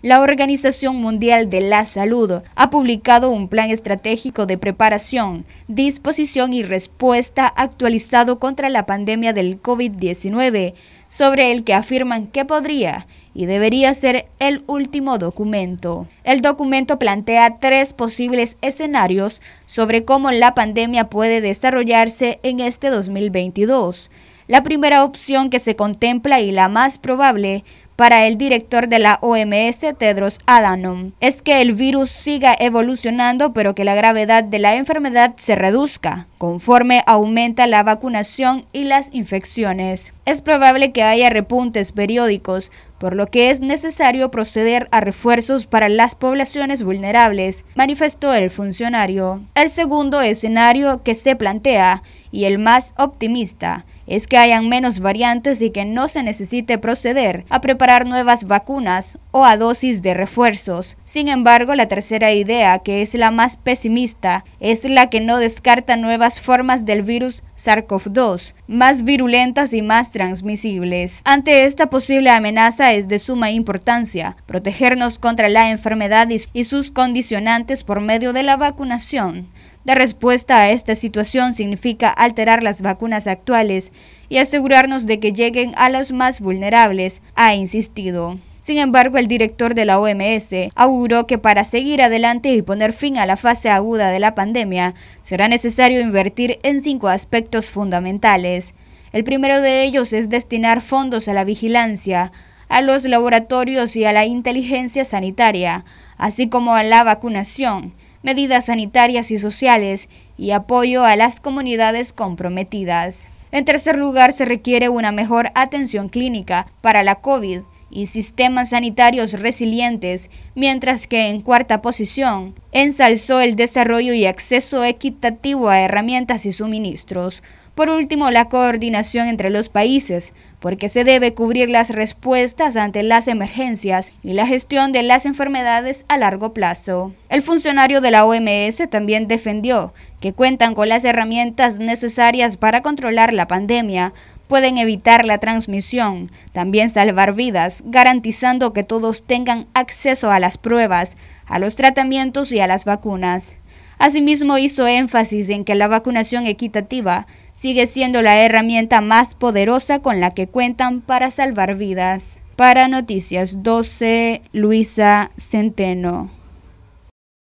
La Organización Mundial de la Salud ha publicado un plan estratégico de preparación, disposición y respuesta actualizado contra la pandemia del COVID-19, sobre el que afirman que podría y debería ser el último documento. El documento plantea tres posibles escenarios sobre cómo la pandemia puede desarrollarse en este 2022. La primera opción que se contempla y la más probable para el director de la OMS, Tedros Adhanom, es que el virus siga evolucionando, pero que la gravedad de la enfermedad se reduzca conforme aumenta la vacunación y las infecciones. Es probable que haya repuntes periódicos, por lo que es necesario proceder a refuerzos para las poblaciones vulnerables, manifestó el funcionario. El segundo escenario que se plantea, y el más optimista, es que hayan menos variantes y que no se necesite proceder a preparar nuevas vacunas o a dosis de refuerzos. Sin embargo, la tercera idea, que es la más pesimista, es la que no descarta nuevas formas del virus SARS-CoV-2, más virulentas y más transmisibles. Ante esta posible amenaza es de suma importancia protegernos contra la enfermedad y sus condicionantes por medio de la vacunación. La respuesta a esta situación significa alterar las vacunas actuales y asegurarnos de que lleguen a los más vulnerables, ha insistido. Sin embargo, el director de la OMS auguró que para seguir adelante y poner fin a la fase aguda de la pandemia, será necesario invertir en cinco aspectos fundamentales. El primero de ellos es destinar fondos a la vigilancia, a los laboratorios y a la inteligencia sanitaria, así como a la vacunación medidas sanitarias y sociales y apoyo a las comunidades comprometidas. En tercer lugar, se requiere una mejor atención clínica para la COVID y sistemas sanitarios resilientes, mientras que en cuarta posición ensalzó el desarrollo y acceso equitativo a herramientas y suministros, por último, la coordinación entre los países, porque se debe cubrir las respuestas ante las emergencias y la gestión de las enfermedades a largo plazo. El funcionario de la OMS también defendió que cuentan con las herramientas necesarias para controlar la pandemia, pueden evitar la transmisión, también salvar vidas, garantizando que todos tengan acceso a las pruebas, a los tratamientos y a las vacunas. Asimismo, hizo énfasis en que la vacunación equitativa sigue siendo la herramienta más poderosa con la que cuentan para salvar vidas. Para Noticias 12, Luisa Centeno.